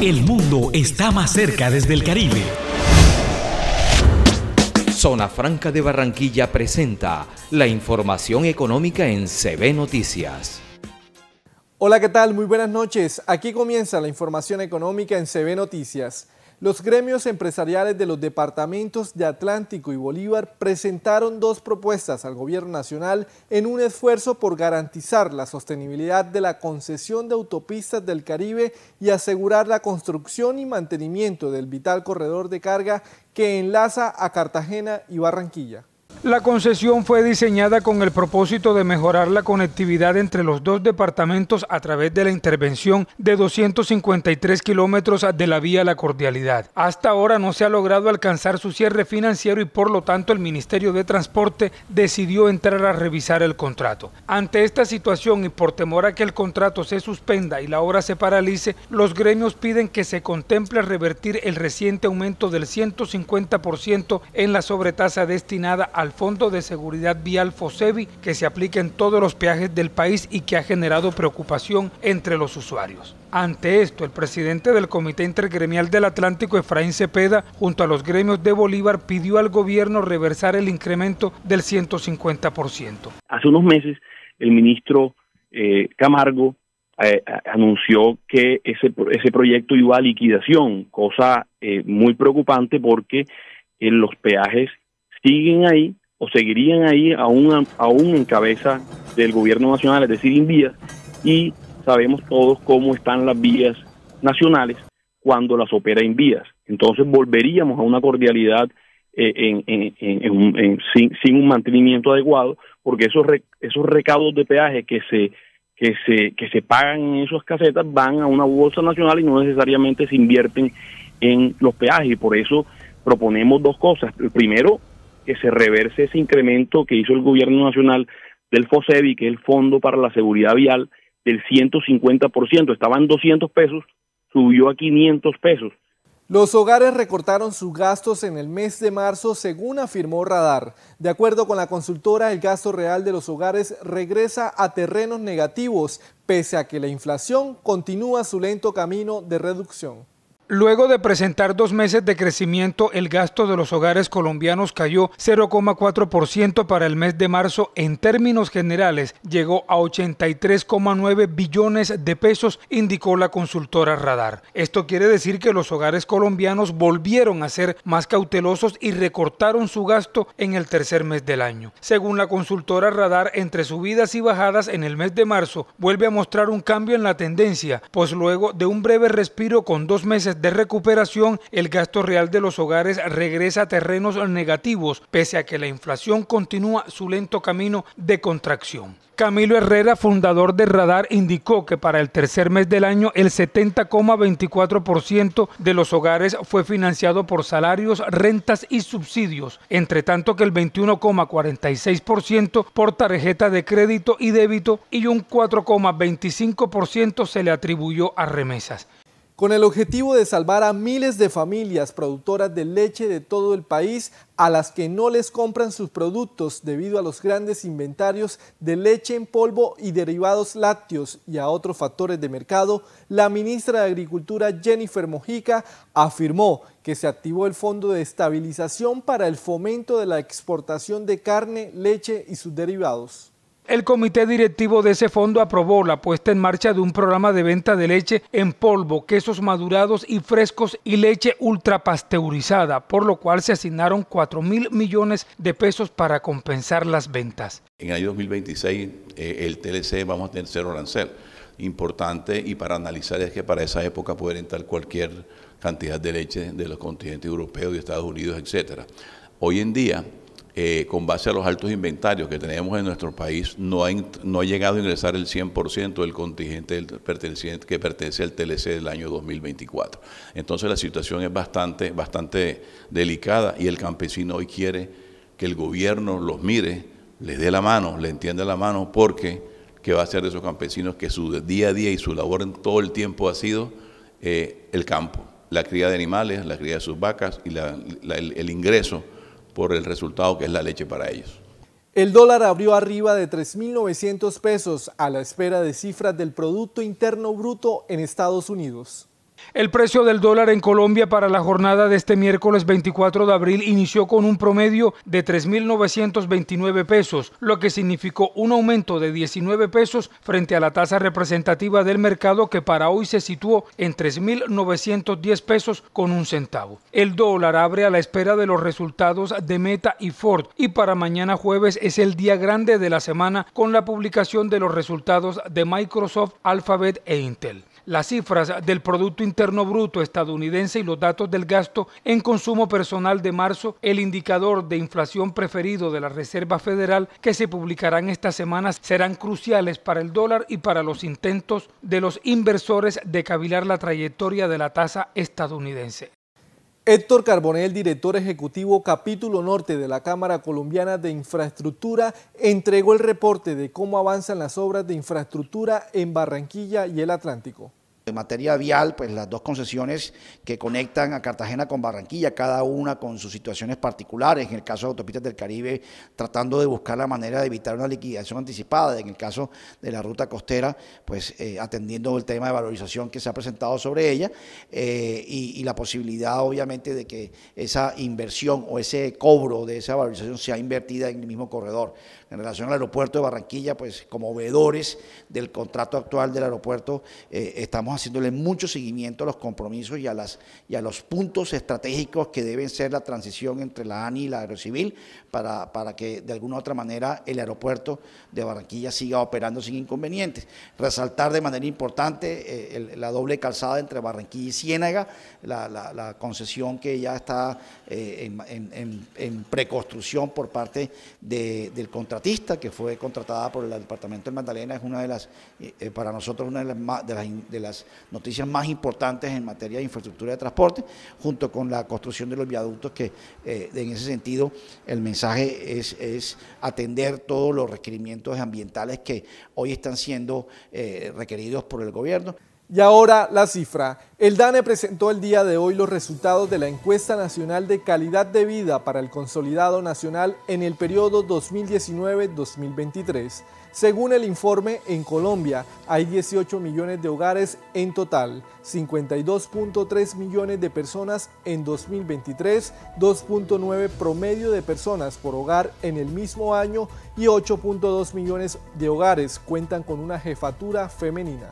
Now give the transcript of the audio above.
El mundo está más cerca desde el Caribe. Zona Franca de Barranquilla presenta la información económica en CB Noticias. Hola, ¿qué tal? Muy buenas noches. Aquí comienza la información económica en CB Noticias. Los gremios empresariales de los departamentos de Atlántico y Bolívar presentaron dos propuestas al Gobierno Nacional en un esfuerzo por garantizar la sostenibilidad de la concesión de autopistas del Caribe y asegurar la construcción y mantenimiento del vital corredor de carga que enlaza a Cartagena y Barranquilla. La concesión fue diseñada con el propósito de mejorar la conectividad entre los dos departamentos a través de la intervención de 253 kilómetros de la vía La Cordialidad. Hasta ahora no se ha logrado alcanzar su cierre financiero y por lo tanto el Ministerio de Transporte decidió entrar a revisar el contrato. Ante esta situación y por temor a que el contrato se suspenda y la obra se paralice, los gremios piden que se contemple revertir el reciente aumento del 150% en la sobretasa destinada al Fondo de Seguridad Vial FOSEBI que se aplica en todos los peajes del país y que ha generado preocupación entre los usuarios. Ante esto, el presidente del Comité Intergremial del Atlántico, Efraín Cepeda, junto a los gremios de Bolívar, pidió al gobierno reversar el incremento del 150%. Hace unos meses, el ministro eh, Camargo eh, anunció que ese, ese proyecto iba a liquidación, cosa eh, muy preocupante porque en los peajes siguen ahí o seguirían ahí aún, aún en cabeza del gobierno nacional, es decir, en vías, y sabemos todos cómo están las vías nacionales cuando las opera en vías. Entonces volveríamos a una cordialidad eh, en, en, sin, sin, un mantenimiento adecuado, porque esos, esos recaudos de peaje que se, que, se, que se pagan en esas casetas van a una bolsa nacional y no necesariamente se invierten en los peajes. por eso proponemos dos cosas. El primero, que se reverse ese incremento que hizo el gobierno nacional del FOSEBI, que es el Fondo para la Seguridad Vial, del 150%. Estaban 200 pesos, subió a 500 pesos. Los hogares recortaron sus gastos en el mes de marzo, según afirmó Radar. De acuerdo con la consultora, el gasto real de los hogares regresa a terrenos negativos, pese a que la inflación continúa su lento camino de reducción. Luego de presentar dos meses de crecimiento, el gasto de los hogares colombianos cayó 0,4% para el mes de marzo. En términos generales, llegó a 83,9 billones de pesos, indicó la consultora Radar. Esto quiere decir que los hogares colombianos volvieron a ser más cautelosos y recortaron su gasto en el tercer mes del año. Según la consultora Radar, entre subidas y bajadas en el mes de marzo, vuelve a mostrar un cambio en la tendencia, pues luego de un breve respiro con dos meses de recuperación, el gasto real de los hogares regresa a terrenos negativos, pese a que la inflación continúa su lento camino de contracción. Camilo Herrera, fundador de Radar, indicó que para el tercer mes del año el 70,24% de los hogares fue financiado por salarios, rentas y subsidios, entre tanto que el 21,46% por tarjeta de crédito y débito y un 4,25% se le atribuyó a remesas. Con el objetivo de salvar a miles de familias productoras de leche de todo el país a las que no les compran sus productos debido a los grandes inventarios de leche en polvo y derivados lácteos y a otros factores de mercado, la ministra de Agricultura Jennifer Mojica afirmó que se activó el Fondo de Estabilización para el Fomento de la Exportación de Carne, Leche y sus derivados. El comité directivo de ese fondo aprobó la puesta en marcha de un programa de venta de leche en polvo, quesos madurados y frescos y leche ultrapasteurizada, por lo cual se asignaron 4 mil millones de pesos para compensar las ventas. En el año 2026 eh, el TLC vamos a tener cero arancel. Importante y para analizar es que para esa época puede entrar cualquier cantidad de leche de los continentes europeos, y Estados Unidos, etc. Hoy en día eh, con base a los altos inventarios que tenemos en nuestro país, no ha, no llegado a ingresar el 100% del contingente del que pertenece al TLC del año 2024. Entonces la situación es bastante, bastante delicada y el campesino hoy quiere que el gobierno los mire, les dé la mano, le entienda la mano, porque que va a ser de esos campesinos que su día a día y su labor en todo el tiempo ha sido eh, el campo, la cría de animales, la cría de sus vacas y el ingreso por el resultado que es la leche para ellos. El dólar abrió arriba de 3.900 pesos a la espera de cifras del Producto Interno Bruto en Estados Unidos. El precio del dólar en Colombia para la jornada de este miércoles 24 de abril inició con un promedio de 3.929 pesos, lo que significó un aumento de 19 pesos frente a la tasa representativa del mercado que para hoy se situó en 3.910 pesos con un centavo. El dólar abre a la espera de los resultados de Meta y Ford y para mañana jueves es el día grande de la semana con la publicación de los resultados de Microsoft, Alphabet e Intel las cifras del Producto Interno Bruto estadounidense y los datos del gasto en consumo personal de marzo, el indicador de inflación preferido de la Reserva Federal que se publicarán estas semanas serán cruciales para el dólar y para los intentos de los inversores de cavilar la trayectoria de la tasa estadounidense. Héctor Carbonel, director ejecutivo capítulo norte de la Cámara Colombiana de Infraestructura, entregó el reporte de cómo avanzan las obras de infraestructura en Barranquilla y el Atlántico. En materia vial, pues las dos concesiones que conectan a Cartagena con Barranquilla, cada una con sus situaciones particulares, en el caso de Autopistas del Caribe, tratando de buscar la manera de evitar una liquidación anticipada, en el caso de la ruta costera, pues eh, atendiendo el tema de valorización que se ha presentado sobre ella eh, y, la posibilidad obviamente de que esa inversión o ese cobro de esa valorización sea invertida en el mismo corredor. En relación al aeropuerto de Barranquilla, pues como veedores del contrato actual del aeropuerto, eh, estamos haciéndole mucho seguimiento a los compromisos y a, las, y a los puntos estratégicos que deben ser la transición entre la ANI y la Aerocivil para, para que de alguna u otra manera el aeropuerto de Barranquilla siga operando sin inconvenientes. Resaltar de manera importante eh, la doble calzada entre Barranquilla y Ciénaga, la, concesión que ya está eh, en, preconstrucción por parte de, del contratista que fue contratada por el Departamento de Magdalena, es una de las, eh, para nosotros, una de las noticias más importantes en materia de infraestructura de transporte, junto con la construcción de los viaductos, que eh, en ese sentido el mensaje es, atender todos los requerimientos ambientales que hoy están siendo eh, requeridos por el gobierno. Y ahora la cifra. El DANE presentó el día de hoy los resultados de la encuesta nacional de calidad de vida para el consolidado nacional en el periodo 2019-2023. Según el informe, en Colombia hay 18 millones de hogares en total, 52.3 millones de personas en 2023, 2.9 promedio de personas por hogar en el mismo año y 8.2 millones de hogares cuentan con una jefatura femenina.